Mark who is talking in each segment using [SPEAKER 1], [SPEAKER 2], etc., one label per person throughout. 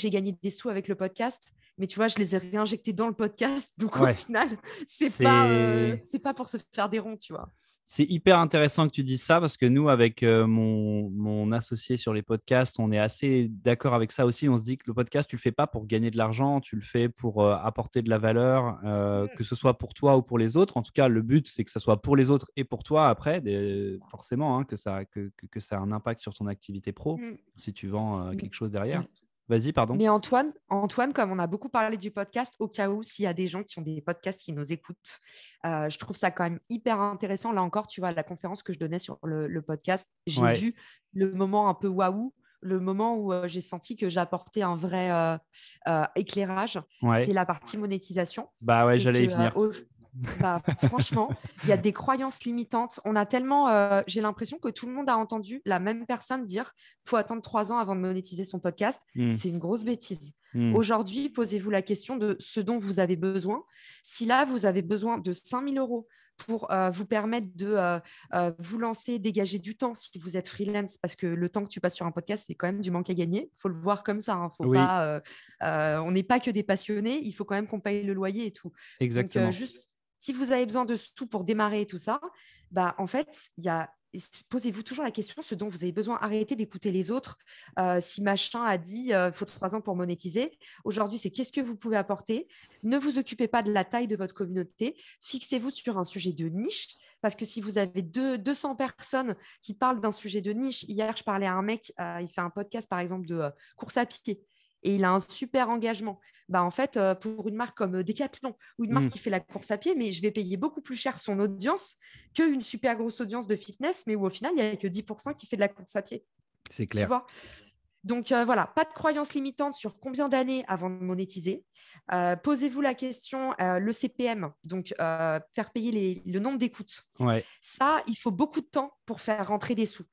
[SPEAKER 1] j'ai gagné des sous avec le podcast, mais tu vois, je les ai réinjectés dans le podcast. Donc au final, c'est pas, euh, pas pour se faire des ronds, tu vois.
[SPEAKER 2] C'est hyper intéressant que tu dises ça parce que nous, avec euh, mon, mon, associé sur les podcasts, on est assez d'accord avec ça aussi. On se dit que le podcast, tu le fais pas pour gagner de l'argent, tu le fais pour euh, apporter de la valeur, mm. que ce soit pour toi ou pour les autres. En tout cas, le but, c'est que ça soit pour les autres et pour toi après, forcément, hein, que, ça, que, ça a un impact sur ton activité pro, mm. si tu vends mm. quelque chose derrière. Vas-y, pardon. Mais
[SPEAKER 1] Antoine, Antoine, comme on a beaucoup parlé du podcast, au cas où, s'il y a des gens qui ont des podcasts qui nous écoutent, euh, je trouve ça quand même hyper intéressant. Là encore, tu vois, la conférence que je donnais sur le, podcast, j'ai vu le moment un peu waouh le moment où euh, j'ai senti que j'apportais un vrai euh, éclairage, c'est la partie monétisation. Bah ouais, j'allais y venir. Bah, franchement, il y a des croyances limitantes. On a tellement, euh, j'ai l'impression que tout le monde a entendu la même personne dire faut attendre trois ans avant de monétiser son podcast. Hmm. C'est une grosse bêtise. Hmm. Aujourd'hui, posez-vous la question de ce dont vous avez besoin. Si là, vous avez besoin de 5000 euros pour euh, vous permettre de euh, vous lancer, dégager du temps si vous êtes freelance, parce que le temps que tu passes sur un podcast, c'est quand même du manque à gagner. Il faut le voir comme ça. Hein. on n'est pas que des passionnés, il faut quand même qu'on paye le loyer et tout. Exactement si vous avez besoin de tout pour démarrer tout ça, bah, en fait, il y posez-vous toujours la question ce dont vous avez besoin. Arrêtez d'écouter les autres. Euh, si machin a dit il euh, faut trois ans pour monétiser, aujourd'hui c'est qu'est-ce que vous pouvez apporter. Ne vous occupez pas de la taille de votre communauté. Fixez-vous sur un sujet de niche. Parce que si vous avez 200 personnes qui parlent d'un sujet de niche, hier je parlais à un mec, euh, il fait un podcast par exemple de course à pied et il a un super engagement. Bah, en fait, euh, pour une marque comme euh, Decathlon ou une marque mm. qui fait la course à pied, mais je vais payer beaucoup plus cher son audience qu'une super grosse audience de fitness, mais où au final, il n'y a que 10% qui fait de la course à pied. C'est clair. Tu vois donc euh, voilà, pas de croyances limitante sur combien d'années avant de monétiser. Euh, posez-vous la question, euh, le CPM, donc faire payer le nombre d'écoutes. Ça, il faut beaucoup de temps pour faire rentrer des sous.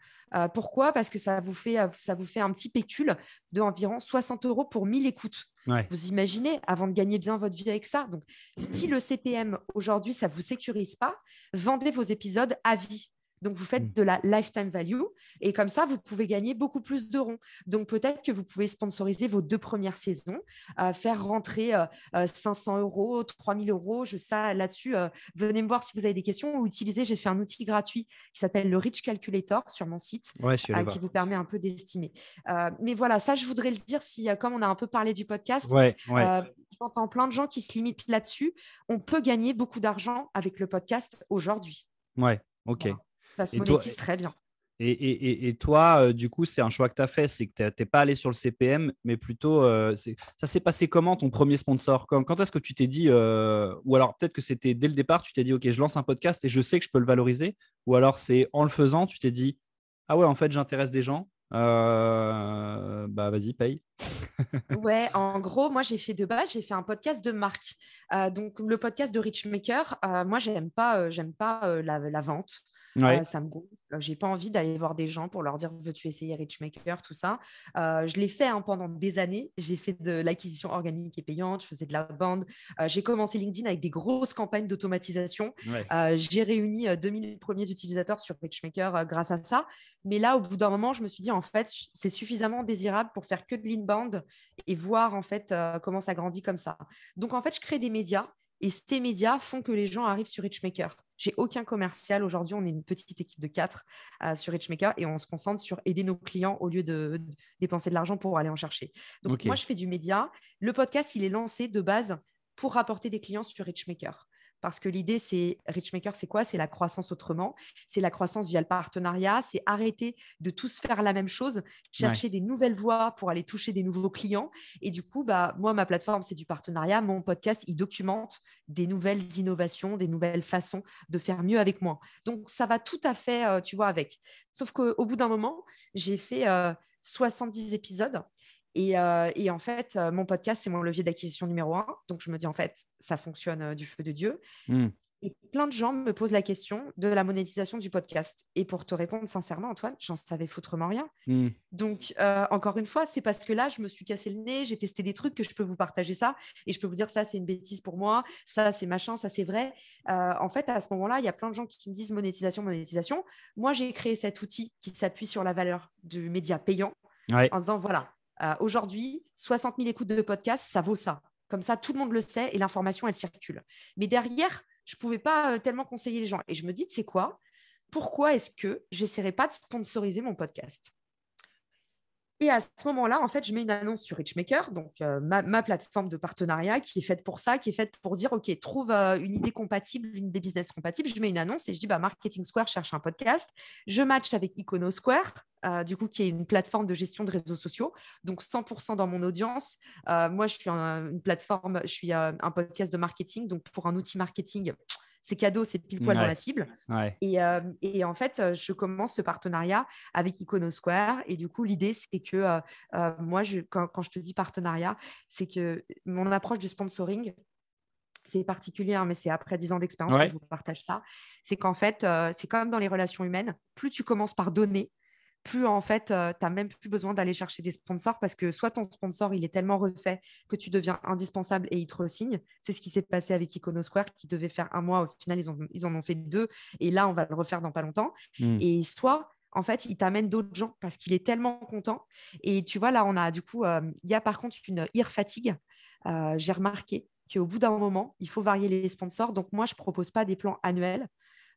[SPEAKER 1] pourquoi Parce que ça vous, fait, ça vous fait un petit pécule de environ 60 euros pour 1000 écoutes. Vous imaginez, avant de gagner bien votre vie avec ça. Donc, si le CPM aujourd'hui, ça ne vous sécurise pas, vendez vos épisodes à vie. Donc, vous faites mmh. de la lifetime value et comme ça, vous pouvez gagner beaucoup plus d'euros. Donc, peut-être que vous pouvez sponsoriser vos deux premières saisons, euh, faire rentrer 500 euh, euh, euros, 3000 euros. Je sais là-dessus. venez me voir si vous avez des questions ou utilisez. J'ai fait un outil gratuit qui s'appelle le Rich Calculator sur mon site qui vous permet un peu d'estimer. mais voilà, ça, je voudrais le dire comme on a un peu parlé du podcast, j'entends plein de gens qui se limitent là-dessus. On peut gagner beaucoup d'argent avec le podcast aujourd'hui.
[SPEAKER 2] Ouais, ok. Ça se monétise très bien. Et, toi, euh, du coup, c'est un choix que tu as fait, c'est que tu n'es pas allé sur le CPM, mais plutôt, euh, ça s'est passé comment ton premier sponsor Quand, est-ce que tu t'es dit, euh, ou alors peut-être que c'était dès le départ, tu t'es dit, OK, je lance un podcast et je sais que je peux le valoriser, ou alors c'est en le faisant, tu t'es dit, ah ouais, en fait, j'intéresse des gens, bah vas-y, paye.
[SPEAKER 1] ouais, en gros, moi j'ai fait de base, j'ai fait un podcast de marque. donc le podcast de Richmaker, moi j'aime pas, j'aime pas la, vente. Euh, ça me euh, J'ai pas envie d'aller voir des gens pour leur dire veux-tu essayer Richmaker, tout ça. Euh, je l'ai fait hein, pendant des années. J'ai fait de l'acquisition organique et payante. Je faisais de la bande. j'ai commencé LinkedIn avec des grosses campagnes d'automatisation. j'ai réuni 2000 premiers utilisateurs sur Richmaker grâce à ça. Mais là, au bout d'un moment, je me suis dit en fait, c'est suffisamment désirable pour faire que de l'inbound et voir en fait comment ça grandit comme ça. Donc en fait, je crée des médias et ces médias font que les gens arrivent sur Richmaker. J'ai aucun commercial. Aujourd'hui, on est une petite équipe de quatre euh, sur Richmaker et on se concentre sur aider nos clients au lieu de, dépenser de l'argent pour aller en chercher. Donc, moi, je fais du média. Le podcast, il est lancé de base pour rapporter des clients sur Richmaker. Parce que l'idée, c'est Richmaker, c'est quoi C'est la croissance autrement. C'est la croissance via le partenariat. C'est arrêter de tous faire la même chose, chercher des nouvelles voies pour aller toucher des nouveaux clients. Et du coup, bah, moi, ma plateforme, c'est du partenariat. Mon podcast, il documente des nouvelles innovations, des nouvelles façons de faire mieux avec moi. Donc, ça va tout à fait, euh, tu vois, avec. Sauf qu'au bout d'un moment, j'ai fait 70 euh, épisodes euh, et, en fait, euh, mon podcast, c'est mon levier d'acquisition numéro un. Donc, je me dis, en fait, ça fonctionne euh, du feu de Dieu. Hmm. Et plein de gens me posent la question de la monétisation du podcast. Et pour te répondre sincèrement, Antoine, j'en savais foutrement rien. Hmm. Donc, encore une fois, c'est parce que là, je me suis cassé le nez, j'ai testé des trucs que je peux vous partager ça. Et je peux vous dire, ça, c'est une bêtise pour moi, ça, c'est machin, ça, c'est vrai. en fait, à ce moment-là, il y a plein de gens qui me disent monétisation, monétisation. Moi, j'ai créé cet outil qui s'appuie sur la valeur du média payant. En disant, voilà, euh, aujourd'hui, 60 000 écoutes de podcast, ça vaut ça. Comme ça, tout le monde le sait et l'information, elle circule. Mais derrière, je ne pouvais pas euh, tellement conseiller les gens. Et je me dis, c'est quoi Pourquoi est-ce que j'essaierai pas de sponsoriser mon podcast et à ce moment-là, en fait, je mets une annonce sur Richmaker, donc euh, ma, plateforme de partenariat qui est faite pour ça, qui est faite pour dire, OK, trouve euh, une idée compatible, une idée business compatible. Je mets une annonce et je dis, bah, Marketing Square cherche un podcast. Je match avec Icono Square, euh, du coup, qui est une plateforme de gestion de réseaux sociaux. Donc, 100% dans mon audience. moi, je suis une plateforme, je suis un podcast de marketing. Donc, pour un outil marketing, c'est cadeau, c'est pile poil dans la cible. Euh, et, en fait, euh, je commence ce partenariat avec Iconosquare. Et du coup, l'idée, c'est que euh, moi, quand, je te dis partenariat, c'est que mon approche du sponsoring, c'est particulier, hein, mais c'est après 10 ans d'expérience que je vous partage ça. C'est qu'en fait, c'est comme dans les relations humaines, plus tu commences par donner, plus en fait, euh, tu n'as même plus besoin d'aller chercher des sponsors parce que soit ton sponsor, il est tellement refait que tu deviens indispensable et il te re-signe. C'est ce qui s'est passé avec Square qui devait faire un mois. Au final, ils, en ont fait deux et là, on va le refaire dans pas longtemps. Hmm. Et soit, en fait, il t'amène d'autres gens parce qu'il est tellement content. Et tu vois, là, on a du coup, euh, il y a par contre une ir fatigue. Euh, j'ai remarqué qu'au bout d'un moment, il faut varier les sponsors. Donc, moi, je ne propose pas des plans annuels.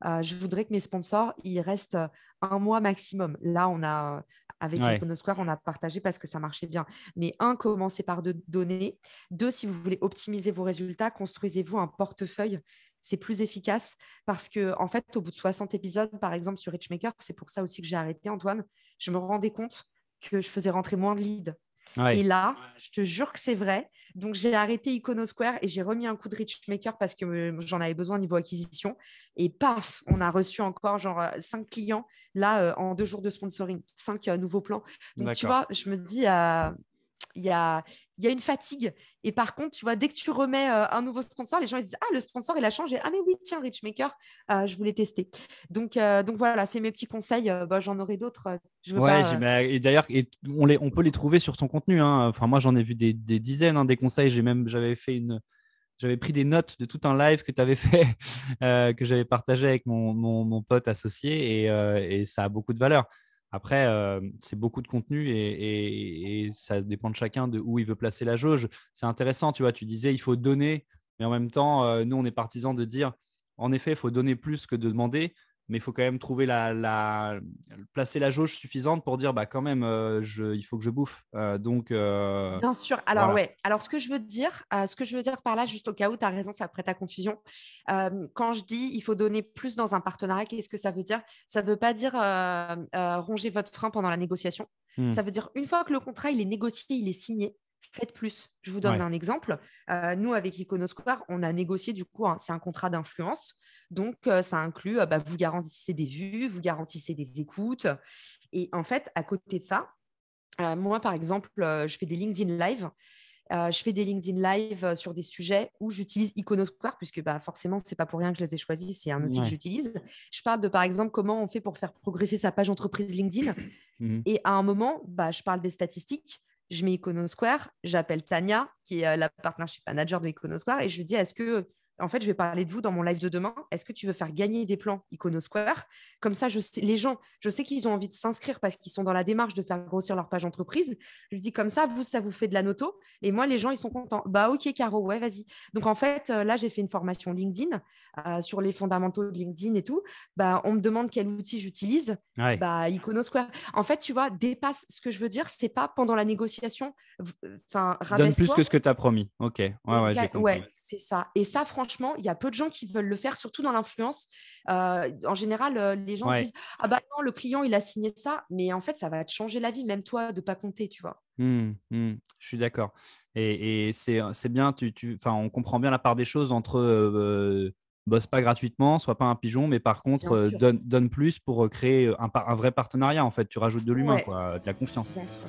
[SPEAKER 1] Euh, je voudrais que mes sponsors, ils restent euh, un mois maximum. Là, on a euh, avec ouais. Square, on a partagé parce que ça marchait bien. Mais un, commencez par de données. Deux, si vous voulez optimiser vos résultats, construisez-vous un portefeuille. C'est plus efficace parce que, en fait, au bout de 60 épisodes, par exemple, sur Richmaker, c'est pour ça aussi que j'ai arrêté, Antoine, je me rendais compte que je faisais rentrer moins de leads et là, je te jure que c'est vrai. Donc, j'ai arrêté Icono Square et j'ai remis un coup de Richmaker parce que euh, j'en avais besoin niveau acquisition. Et paf, on a reçu encore genre euh, cinq clients là euh, en deux jours de sponsoring, cinq nouveaux plans. Donc, tu vois, je me dis, il y a, une fatigue. Et par contre, tu vois, dès que tu remets euh, un nouveau sponsor, les gens ils disent Ah, le sponsor, il a changé. Ah, mais oui, tiens, Richmaker, euh, je voulais tester. Donc, euh, donc voilà, c'est mes petits conseils. Bah, j'en aurai d'autres. Je ouais,
[SPEAKER 2] et d'ailleurs, on, on peut les trouver sur ton contenu. Hein. Enfin, moi, j'en ai vu des, dizaines, hein, des conseils. J'ai même j'avais fait une j'avais pris des notes de tout un live que tu avais fait, que j'avais partagé avec mon, mon, pote associé, et, ça a beaucoup de valeur. Après, euh, c'est beaucoup de contenu et, ça dépend de chacun de où il veut placer la jauge. C'est intéressant, tu vois, tu disais il faut donner, mais en même temps, euh, nous, on est partisans de dire, en effet, il faut donner plus que de demander mais il faut quand même trouver la, placer la jauge suffisante pour dire bah quand même euh, il faut que je bouffe euh, donc euh, bien sûr alors ouais
[SPEAKER 1] alors ce que je veux dire ce que je veux dire par là juste au cas où tu as raison ça prête à confusion quand je dis il faut donner plus dans un partenariat qu'est-ce que ça veut dire ça veut pas dire ronger votre frein pendant la négociation hmm. ça veut dire une fois que le contrat il est négocié il est signé faites plus. Je vous donne un exemple. nous, avec Iconosquare, on a négocié du coup, c'est un contrat d'influence. Donc, ça inclut, bah, vous garantissez des vues, vous garantissez des écoutes. Et en fait, à côté de ça, moi, par exemple, je fais des LinkedIn Live. je fais des LinkedIn Live sur des sujets où j'utilise Iconosquare, puisque bah, forcément, ce n'est pas pour rien que je les ai choisis, c'est un outil que j'utilise. Je parle de, par exemple, comment on fait pour faire progresser sa page entreprise LinkedIn. Mmh et à un moment, bah, je parle des statistiques, je mets Iconosquare, j'appelle Tania, qui est la partnership manager de Iconosquare, et je lui dis, est-ce que en fait, je vais parler de vous dans mon live de demain. Est-ce que tu veux faire gagner des plans Iconosquare Comme ça, je les gens, je sais qu'ils ont envie de s'inscrire parce qu'ils sont dans la démarche de faire grossir leur page entreprise. Je dis comme ça, vous, ça vous fait de la noto. Et moi, les gens, ils sont contents. Bah, ok, Caro, ouais, vas-y. Donc, en fait, euh, là, j'ai fait une formation LinkedIn euh, sur les fondamentaux de LinkedIn et tout. Bah, on me demande quel outil j'utilise. bah, Bah, Iconosquare. En fait, tu vois, dépasse ce que je veux dire. C'est pas pendant la négociation. Enfin, Donne plus que ce que
[SPEAKER 2] tu as promis. Ok. Ouais,
[SPEAKER 1] c'est ça. Et ça, franchement, franchement, il y a peu de gens qui veulent le faire, surtout dans l'influence. Euh, en général, euh, les gens se disent Ah bah non, le client, il a signé ça. Mais en fait, ça va te changer la vie, même toi, de pas compter, tu vois.
[SPEAKER 2] Mmh, mmh, je suis d'accord. Et, euh, c'est bien, tu, tu, on comprend bien la part des choses entre. bosse pas gratuitement, sois pas un pigeon, mais par contre, donne, donne, plus pour créer un, un, vrai partenariat. En fait, tu rajoutes de l'humain, de la confiance.